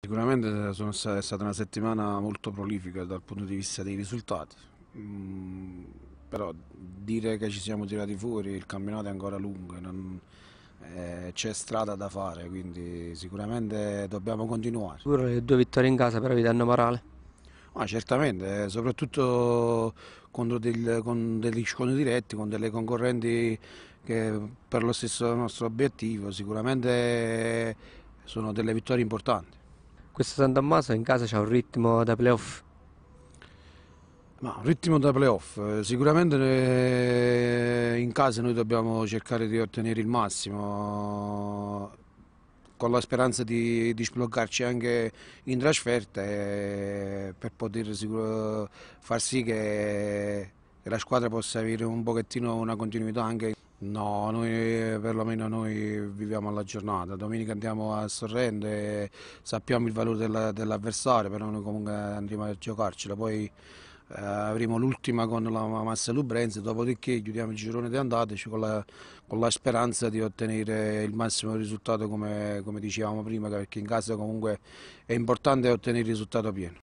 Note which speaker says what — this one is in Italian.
Speaker 1: Sicuramente state, è stata una settimana molto prolifica dal punto di vista dei risultati, mm, però dire che ci siamo tirati fuori, il campionato è ancora lungo, eh, c'è strada da fare, quindi sicuramente dobbiamo continuare. Sicuro le due vittorie in casa però vi danno morale? Ma ah, certamente, eh, soprattutto contro, del, con degli scontri diretti, con delle concorrenti che per lo stesso nostro obiettivo sicuramente sono delle vittorie importanti questo San Tommaso in casa ha un ritmo da playoff? Ma un ritmo da playoff, eh, sicuramente eh, in casa noi dobbiamo cercare di ottenere il massimo con la speranza di, di sbloccarci anche in trasferta eh, per poter sicuro, far sì che la squadra possa avere un pochettino una continuità anche No, noi perlomeno noi viviamo alla giornata, domenica andiamo a Sorrento e sappiamo il valore dell'avversario, però noi comunque andremo a giocarcela, poi eh, avremo l'ultima con la Massa Lubrense, dopodiché chiudiamo il girone di andata con la, con la, speranza di ottenere il massimo risultato come, come dicevamo prima, perché in casa comunque è importante ottenere il risultato pieno.